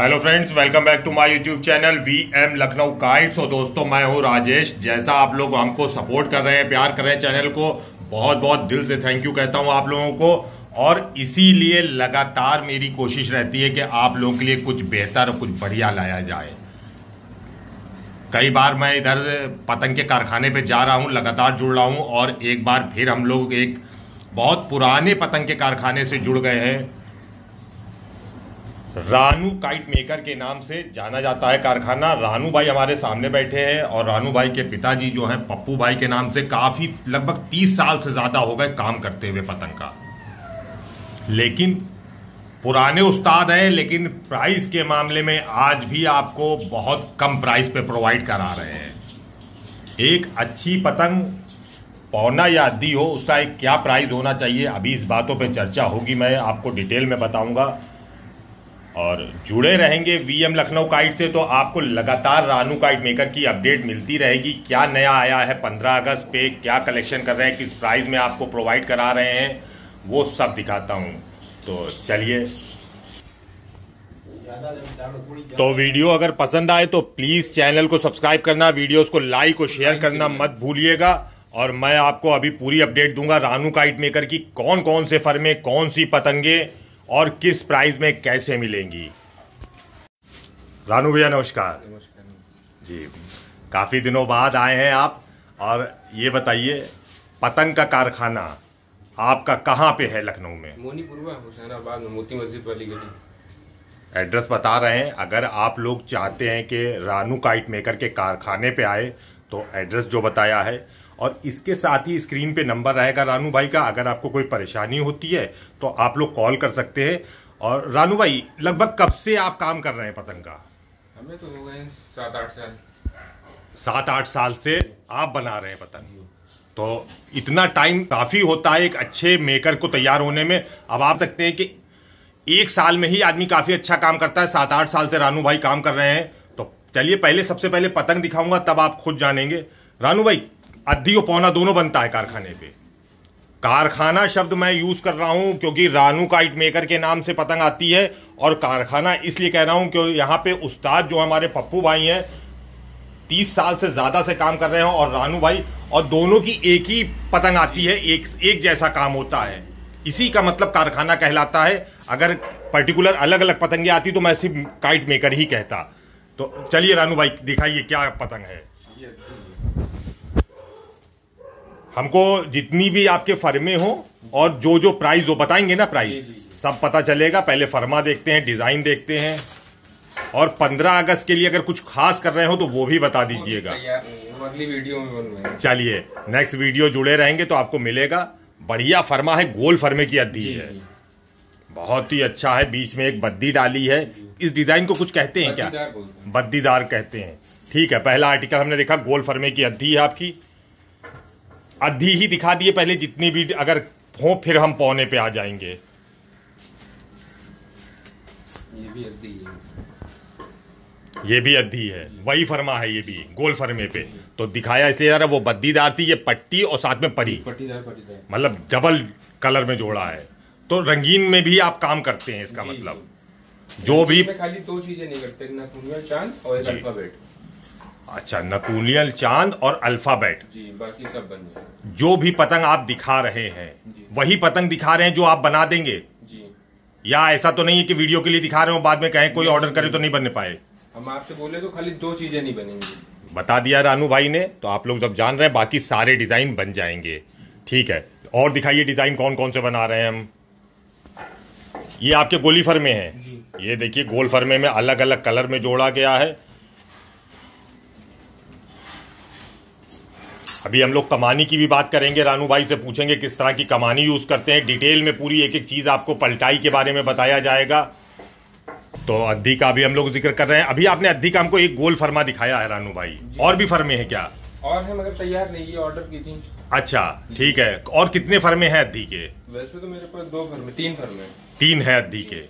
Hello friends welcome back to my YouTube channel V M Lucknow guides और दोस्तों मैं हूँ राजेश जैसा आप लोग हमको सपोर्ट कर रहे हैं प्यार कर रहे हैं चैनल को बहुत बहुत दिल से थैंक यू कहता हूँ आप लोगों को और इसीलिए लगातार मेरी कोशिश रहती है कि आप लोगों के लिए कुछ बेहतर और कुछ बढ़िया लाया जाए कई बार मैं इधर पतंग के कारखाने पर जा रहा हूँ लगातार जुड़ रहा हूँ और एक बार फिर हम लोग एक बहुत पुराने पतंग के कारखाने से जुड़ गए हैं रानू काइट मेकर के नाम से जाना जाता है कारखाना रानू भाई हमारे सामने बैठे हैं और रानू भाई के पिताजी जो हैं पप्पू भाई के नाम से काफ़ी लगभग तीस साल से ज़्यादा हो गए काम करते हुए पतंग का लेकिन पुराने उस्ताद हैं लेकिन प्राइस के मामले में आज भी आपको बहुत कम प्राइस पे प्रोवाइड करा रहे हैं एक अच्छी पतंग पौना या अद्दी हो उसका एक क्या प्राइस होना चाहिए अभी इस बातों पे चर्चा होगी मैं आपको डिटेल में बताऊंगा और जुड़े रहेंगे वीएम लखनऊ काइट से तो आपको लगातार रानू काइट मेकर की अपडेट मिलती रहेगी क्या नया आया है पंद्रह अगस्त पे क्या कलेक्शन कर रहे हैं किस प्राइस में आपको प्रोवाइड करा रहे हैं वो सब दिखाता हूँ तो चलिए तो वीडियो अगर पसंद आए तो प्लीज़ चैनल को सब्सक्राइब करना वीडियोस को लाइक और शेयर करना मत भूलिएगा और मैं आपको अभी पूरी अपडेट दूंगा रानू काइट मेकर की कौन कौन से फर्मे कौन सी पतंगे और किस प्राइस में कैसे मिलेंगी रानू भैया नमस्कार जी काफ़ी दिनों बाद आए हैं आप और ये बताइए पतंग का कारखाना आपका कहाँ पे है लखनऊ में मोनीपुरवा में मोती मस्जिद वाली गली एड्रेस बता रहे हैं अगर आप लोग चाहते हैं कि रानू काइट मेकर के कारखाने पे आए तो एड्रेस जो बताया है और इसके साथ ही स्क्रीन पे नंबर रहेगा रानू भाई का अगर आपको कोई परेशानी होती है तो आप लोग कॉल कर सकते हैं और रानू भाई लगभग कब से आप काम कर रहे हैं पतंग का हमें तो हो गए सात आठ साल सात आठ साल से आप बना रहे हैं पतंग तो इतना टाइम काफ़ी होता है एक अच्छे मेकर को तैयार होने में अब आप सकते हैं कि एक साल में ही आदमी काफ़ी अच्छा काम करता है सात आठ साल से रानू भाई काम कर रहे हैं तो चलिए पहले सबसे पहले पतंग दिखाऊंगा तब आप खुद जानेंगे रानू भाई अद्धी और पौना दोनों बनता है कारखाने पे कारखाना शब्द मैं यूज कर रहा हूं क्योंकि रानू काइट मेकर के नाम से पतंग आती है और कारखाना इसलिए कह रहा हूं क्योंकि यहां पे उस्ताद जो हमारे पप्पू भाई हैं तीस साल से ज्यादा से काम कर रहे हैं और रानू भाई और दोनों की एक ही पतंग आती है एक एक जैसा काम होता है इसी का मतलब कारखाना कहलाता है अगर पर्टिकुलर अलग अलग पतंगे आती तो मैं सिर्फ काइट मेकर ही कहता तो चलिए रानू भाई दिखाइए क्या पतंग है हमको जितनी भी आपके फर्मे हो और जो जो प्राइस वो बताएंगे ना प्राइस सब पता चलेगा पहले फर्मा देखते हैं डिजाइन देखते हैं और 15 अगस्त के लिए अगर कुछ खास कर रहे हो तो वो भी बता दीजिएगा अगली वीडियो में चलिए नेक्स्ट वीडियो जुड़े रहेंगे तो आपको मिलेगा बढ़िया फर्मा है गोल फर्मे की अद्धी है बहुत ही अच्छा है बीच में एक बद्दी डाली है इस डिजाइन को कुछ कहते हैं क्या बद्दीदार कहते हैं ठीक है पहला आर्टिकल हमने देखा गोल फर्मे की अद्धी है आपकी अधी ही दिखा दिए पहले जितनी भी अगर हो फिर हम पौने पे आ जाएंगे ये भी अद्धी है वही फर्मा है ये भी गोल फर्मे पे तो दिखाया इसलिए जरा वो बद्दीदार थी ये पट्टी और साथ में परी मतलब डबल कलर में जोड़ा है तो रंगीन में भी आप काम करते हैं इसका मतलब जो भी खाली दो चीजें नहीं करते ना चांद और अल्फाबेट अच्छा नकुलियल चांद और अल्फाबेट जी बाकी सब बन गया जो भी पतंग आप दिखा रहे हैं वही पतंग दिखा रहे हैं जो आप बना देंगे जी या ऐसा तो नहीं है कि वीडियो के लिए दिखा रहे हो बाद में कहें कोई ऑर्डर करे तो नहीं बनने पाए हम आपसे बोले तो खाली दो चीजें नहीं बनेंगी बता दिया रानू भाई ने तो आप लोग जब जान रहे हैं बाकी सारे डिजाइन बन जाएंगे ठीक है और दिखाइए डिजाइन कौन कौन से बना रहे हैं हम ये आपके गोली फर्मे हैं ये देखिए गोल फर्मे में अलग अलग कलर में जोड़ा गया है अभी हम लोग कमानी की भी बात करेंगे रानू भाई से पूछेंगे किस तरह की कमानी यूज़ करते हैं डिटेल में पूरी एक एक चीज़ आपको पलटाई के बारे में बताया जाएगा तो अद्दी का अभी हम लोग जिक्र कर रहे हैं अभी आपने अद्दी का हमको एक गोल फर्मा दिखाया है रानू भाई और भी फर्मे हैं क्या और है मगर तैयार नहीं है ऑर्डर की थी अच्छा ठीक है और कितने फर्मे हैं अद्दी के वैसे तो मेरे पास दो फर्मे तीन फर्मे तीन है अद्दी के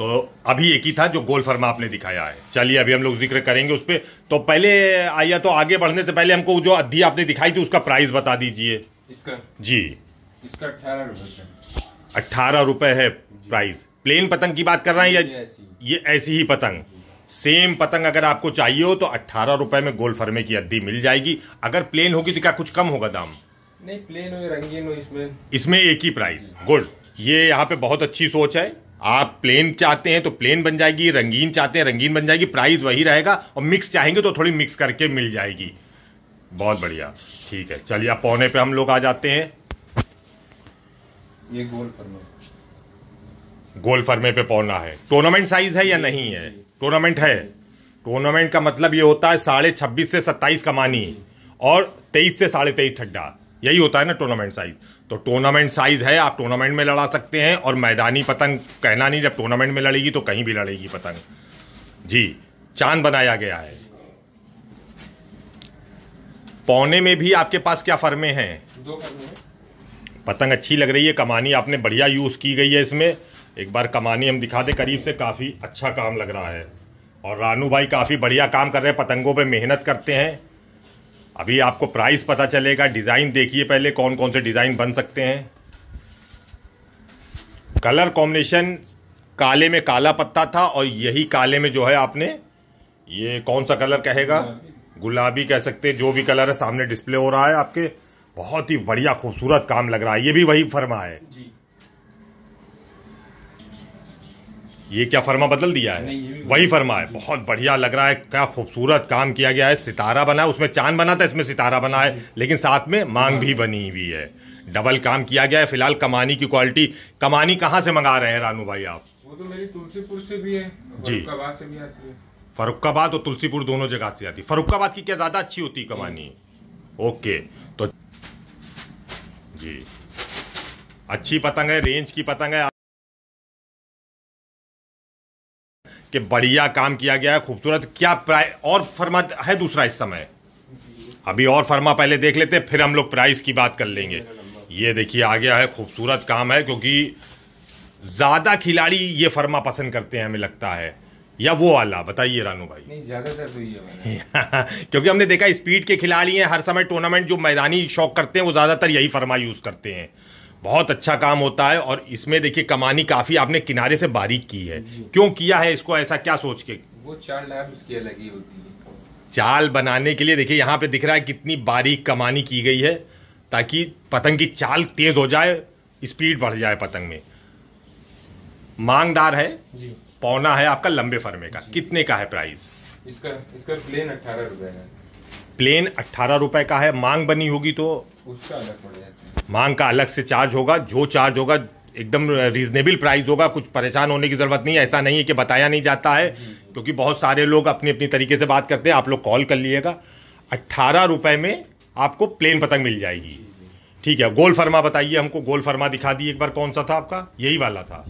तो अभी एक ही था जो गोल फर्मा आपने दिखाया है चलिए अभी हम लोग जिक्र करेंगे उस पर तो पहले आइया तो आगे बढ़ने से पहले हमको जो अद्धी आपने दिखाई थी उसका प्राइस बता दीजिए इसका जी इसका अट्ठारह रुपए है प्राइस प्लेन पतंग की बात कर रहे हैं या ये ऐसी ही पतंग सेम पतंग अगर आपको चाहिए हो तो अट्ठारह रुपए में गोल फर्मे की अद्धि मिल जाएगी अगर प्लेन होगी तो क्या कुछ कम होगा दाम नहीं प्लेन हो रंगीन हो इसमें इसमें एक ही प्राइस गुड ये यहाँ पे बहुत अच्छी सोच है आप प्लेन चाहते हैं तो प्लेन बन जाएगी रंगीन चाहते हैं रंगीन बन जाएगी प्राइस वही रहेगा और मिक्स चाहेंगे तो थोड़ी मिक्स करके मिल जाएगी बहुत बढ़िया ठीक है चलिए आप पौने पे हम लोग आ जाते हैं ये गोल फर्मे गोल फरमे पे पौना है टूर्नामेंट साइज है या नहीं है टूर्नामेंट है टूर्नामेंट का मतलब ये होता है साढ़े छब्बीस से सत्ताईस कमानी और तेईस से साढ़े तेईस ठड्डा यही होता है ना टूर्नामेंट साइज तो टूर्नामेंट साइज है आप टूर्नामेंट में लड़ा सकते हैं और मैदानी पतंग कहना नहीं जब टूर्नामेंट में लड़ेगी तो कहीं भी लड़ेगी पतंग जी चांद बनाया गया है पौने में भी आपके पास क्या फर्मे हैं पतंग अच्छी लग रही है कमानी आपने बढ़िया यूज़ की गई है इसमें एक बार कमानी हम दिखा दे करीब से काफ़ी अच्छा काम लग रहा है और रानू भाई काफ़ी बढ़िया काम कर रहे हैं पतंगों पे मेहनत करते हैं अभी आपको प्राइस पता चलेगा डिज़ाइन देखिए पहले कौन कौन से डिज़ाइन बन सकते हैं कलर कॉम्बिनेशन काले में काला पत्ता था और यही काले में जो है आपने ये कौन सा कलर कहेगा गुलाबी कह सकते हैं जो भी कलर है सामने डिस्प्ले हो रहा है आपके बहुत ही बढ़िया खूबसूरत काम लग रहा है ये भी वही फर्मा है जी। ये क्या फर्मा बदल दिया है वही फर्मा है बहुत बढ़िया लग रहा है क्या खूबसूरत काम किया गया है सितारा बना है उसमें चांद बना था इसमें सितारा बना है लेकिन साथ में मांग भी हाँ। बनी हुई है डबल काम किया गया है फिलहाल कमानी की क्वालिटी कमानी कहाँ से मंगा रहे हैं रानू भाई आप वो तो मेरी तुलसीपुर से भी है जी फरुखाबाद और तुलसीपुर दोनों जगह से आती है फरुखाबाद की क्या ज़्यादा अच्छी होती है कमानी ओके तो जी अच्छी पतंग है रेंज की पतंग है कि बढ़िया काम किया गया है खूबसूरत क्या प्राइस और फर्मा है दूसरा इस समय अभी और फर्मा पहले देख लेते फिर हम लोग प्राइस की बात कर लेंगे ये देखिए आ गया है खूबसूरत काम है क्योंकि ज़्यादा खिलाड़ी ये फर्मा पसंद करते हैं हमें लगता है या वो वाला बताइए रानू भाई नहीं ज़्यादातर तो ये क्योंकि हमने देखा स्पीड के खिलाड़ी हैं हर समय टूर्नामेंट जो मैदानी शौक करते हैं वो ज़्यादातर यही फर्मा यूज़ करते हैं बहुत अच्छा काम होता है और इसमें देखिए कमानी काफ़ी आपने किनारे से बारीक की है क्यों किया है इसको ऐसा क्या सोच के वो चार उसकी अलग ही होती है चाल बनाने के लिए देखिए यहाँ पे दिख रहा है कितनी बारीक कमानी की गई है ताकि पतंग की चाल तेज हो जाए स्पीड बढ़ जाए पतंग में मांगदार है जी। पौना है आपका लंबे फरमे का कितने का है प्राइस इसका इसका प्लेन अठारह रुपए है प्लेन अट्ठारह रुपए का है मांग बनी होगी तो उसका अलग पड़ जाता है मांग का अलग से चार्ज होगा जो चार्ज होगा एकदम रीजनेबल प्राइस होगा कुछ परेशान होने की ज़रूरत नहीं है ऐसा नहीं है कि बताया नहीं जाता है क्योंकि बहुत सारे लोग अपनी अपनी तरीके से बात करते हैं आप लोग कॉल कर लीजिएगा अट्ठारह रुपये में आपको प्लेन पतंग मिल जाएगी ठीक है गोल फर्मा बताइए हमको गोल फर्मा दिखा दी एक बार कौन सा था आपका यही वाला था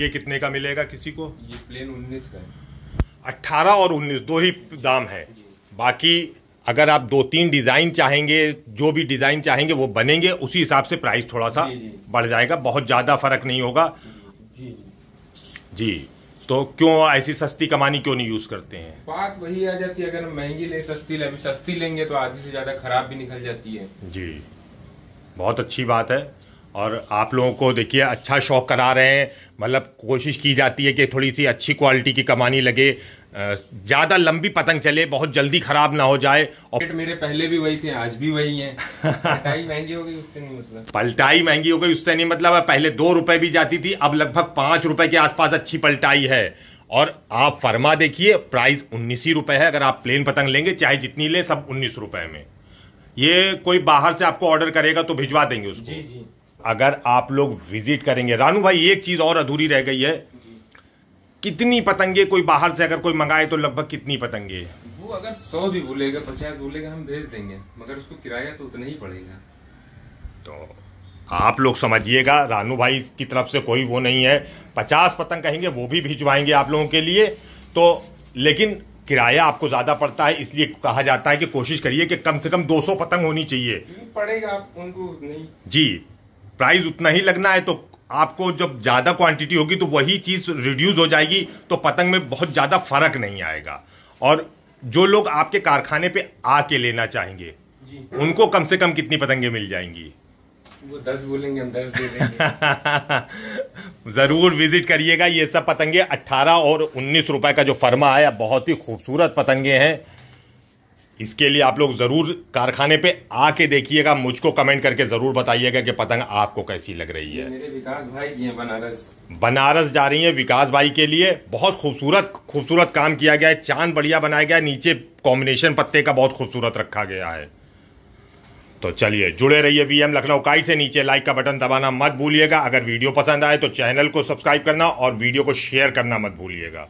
ये कितने का मिलेगा किसी को ये प्लेन उन्नीस का है अट्ठारह और उन्नीस दो ही दाम है बाकी अगर आप दो तीन डिज़ाइन चाहेंगे जो भी डिज़ाइन चाहेंगे वो बनेंगे उसी हिसाब से प्राइस थोड़ा सा जी, जी। बढ़ जाएगा बहुत ज़्यादा फ़र्क नहीं होगा जी, जी तो क्यों ऐसी सस्ती कमानी क्यों नहीं यूज़ करते हैं बात वही आ जाती है अगर हम महंगी लें सस्ती लें सस्ती लेंगे तो आधी से ज़्यादा खराब भी निकल जाती है जी बहुत अच्छी बात है और आप लोगों को देखिए अच्छा शौक करा रहे हैं मतलब कोशिश की जाती है कि थोड़ी सी अच्छी क्वालिटी की कमानी लगे ज़्यादा लंबी पतंग चले बहुत जल्दी खराब ना हो जाए और मेरे पहले भी वही थे आज भी वही हैं पलटाई महंगी हो गई उससे नहीं मतलब पलटाई महंगी हो गई उससे नहीं मतलब है पहले दो रुपए भी जाती थी अब लगभग पांच रुपए के आसपास अच्छी पलटाई है और आप फरमा देखिए प्राइस उन्नीस ही रुपए है अगर आप प्लेन पतंग लेंगे चाहे जितनी ले सब उन्नीस रुपए में ये कोई बाहर से आपको ऑर्डर करेगा तो भिजवा देंगे उसको जी जी अगर आप लोग विजिट करेंगे रानू भाई एक चीज़ और अधूरी रह गई है कितनी पतंगे कोई बाहर से अगर कोई मंगाए तो लगभग कितनी पतंगे वो अगर सौ भी बोलेगा पचास बोलेगा हम भेज देंगे मगर उसको किराया तो उतना ही पड़ेगा तो आप लोग समझिएगा रानू भाई की तरफ से कोई वो नहीं है पचास पतंग कहेंगे वो भी भिजवाएंगे आप लोगों के लिए तो लेकिन किराया आपको ज्यादा पड़ता है इसलिए कहा जाता है कि कोशिश करिए कि कम से कम 200 पतंग होनी चाहिए पड़ेगा आप उनको नहीं जी प्राइस उतना ही लगना है तो आपको जब ज़्यादा क्वांटिटी होगी तो वही चीज़ रिड्यूस हो जाएगी तो पतंग में बहुत ज़्यादा फर्क नहीं आएगा और जो लोग आपके कारखाने पे आके लेना चाहेंगे उनको कम से कम कितनी पतंगे मिल जाएंगी वो दस बोलेंगे हम दस दे देंगे ज़रूर विजिट करिएगा ये सब पतंगे 18 और 19 रुपए का जो फर्मा आया बहुत ही खूबसूरत पतंगे हैं इसके लिए आप लोग ज़रूर कारखाने पे आके देखिएगा मुझको कमेंट करके ज़रूर बताइएगा कि पतंग आपको कैसी लग रही है मेरे विकास भाई जी बनारस बनारस जा रही है विकास भाई के लिए बहुत खूबसूरत खूबसूरत काम किया गया है चांद बढ़िया बनाया गया है नीचे कॉम्बिनेशन पत्ते का बहुत खूबसूरत रखा गया है तो चलिए जुड़े रहिए एम लखनऊ काइट से नीचे लाइक का बटन दबाना मत भूलिएगा अगर वीडियो पसंद आए तो चैनल को सब्सक्राइब करना और वीडियो को शेयर करना मत भूलिएगा